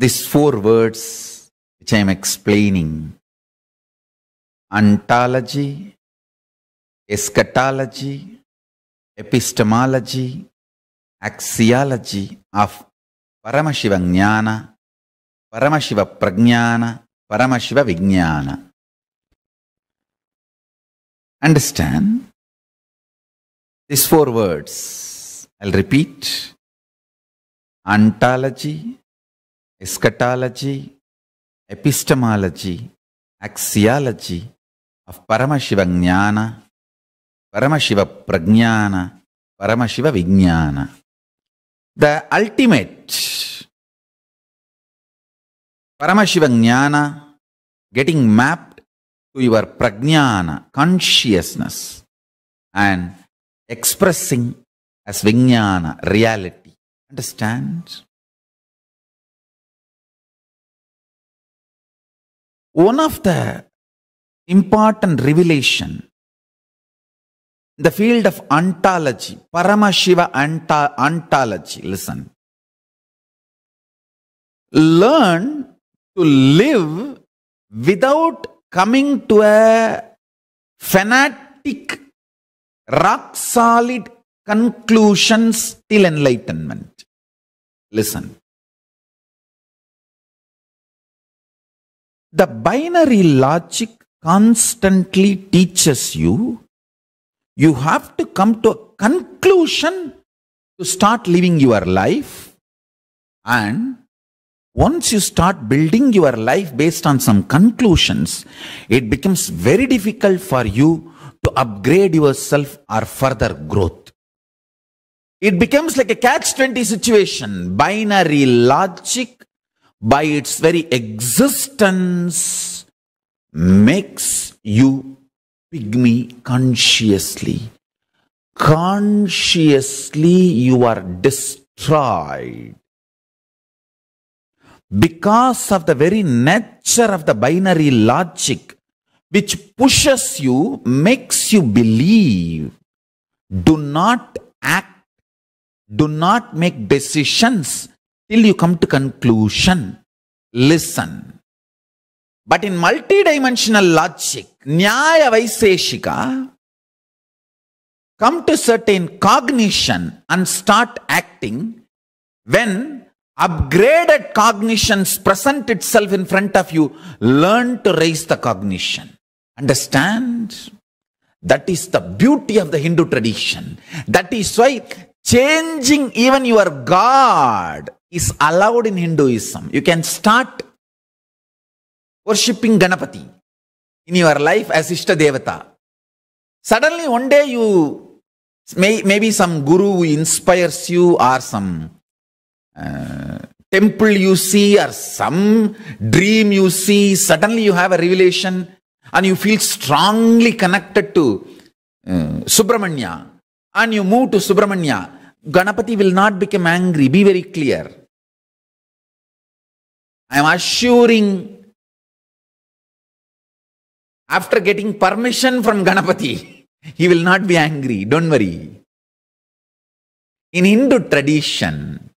These four words which I am explaining ontology, eschatology, epistemology, axiology of Paramashiva Jnana, Paramashiva Pragnana, Paramashiva Vijnana. Understand these four words. I'll repeat ontology, eschatology, epistemology, axiology of Paramashiva Jnana, Paramashiva Prajnana, Paramashiva Vijnana. The ultimate Paramashiva Jnana getting mapped to your Pragnana, consciousness, and expressing as Vijnana, reality. Understand? one of the important revelation in the field of ontology, Paramashiva ontology, listen. Learn to live without coming to a fanatic, rock solid conclusions till enlightenment. Listen. The binary logic constantly teaches you, you have to come to a conclusion to start living your life. And once you start building your life based on some conclusions, it becomes very difficult for you to upgrade yourself or further growth. It becomes like a catch 20 situation. Binary logic by its very existence makes you pygmy consciously. Consciously you are destroyed. Because of the very nature of the binary logic which pushes you, makes you believe, do not act, do not make decisions, till you come to conclusion. Listen. But in multidimensional logic, Nyaya Vaiseshika, come to certain cognition and start acting when upgraded cognitions present itself in front of you, learn to raise the cognition. Understand? That is the beauty of the Hindu tradition. That is why changing even your God is allowed in Hinduism. You can start worshipping Ganapati in your life as Ishta Devata. Suddenly, one day you may, maybe some guru inspires you or some uh, temple you see or some dream you see. Suddenly, you have a revelation and you feel strongly connected to uh, Subramanya and you move to Subramanya Ganapati will not become angry. Be very clear. I am assuring after getting permission from Ganapati, he will not be angry. Don't worry. In Hindu tradition,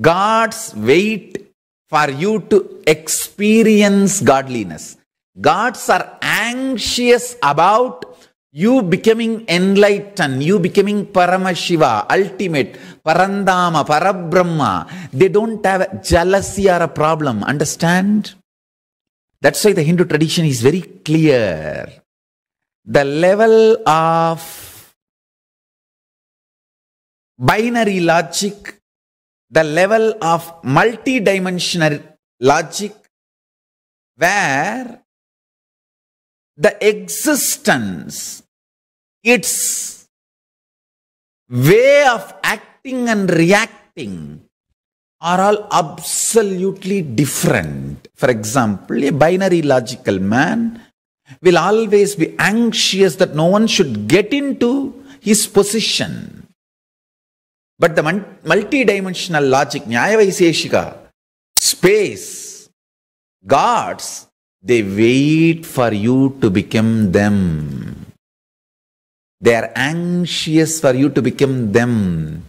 God's wait for you to experience godliness. Gods are anxious about you becoming enlightened, you becoming Paramashiva, ultimate, Parandama, Parabrahma, they don't have jealousy or a problem. Understand? That's why the Hindu tradition is very clear. The level of binary logic, the level of multidimensional logic, where the existence its way of acting and reacting are all absolutely different. For example, a binary logical man will always be anxious that no one should get into his position. But the multidimensional logic, Nyaya space, gods, they wait for you to become them. They are anxious for you to become them.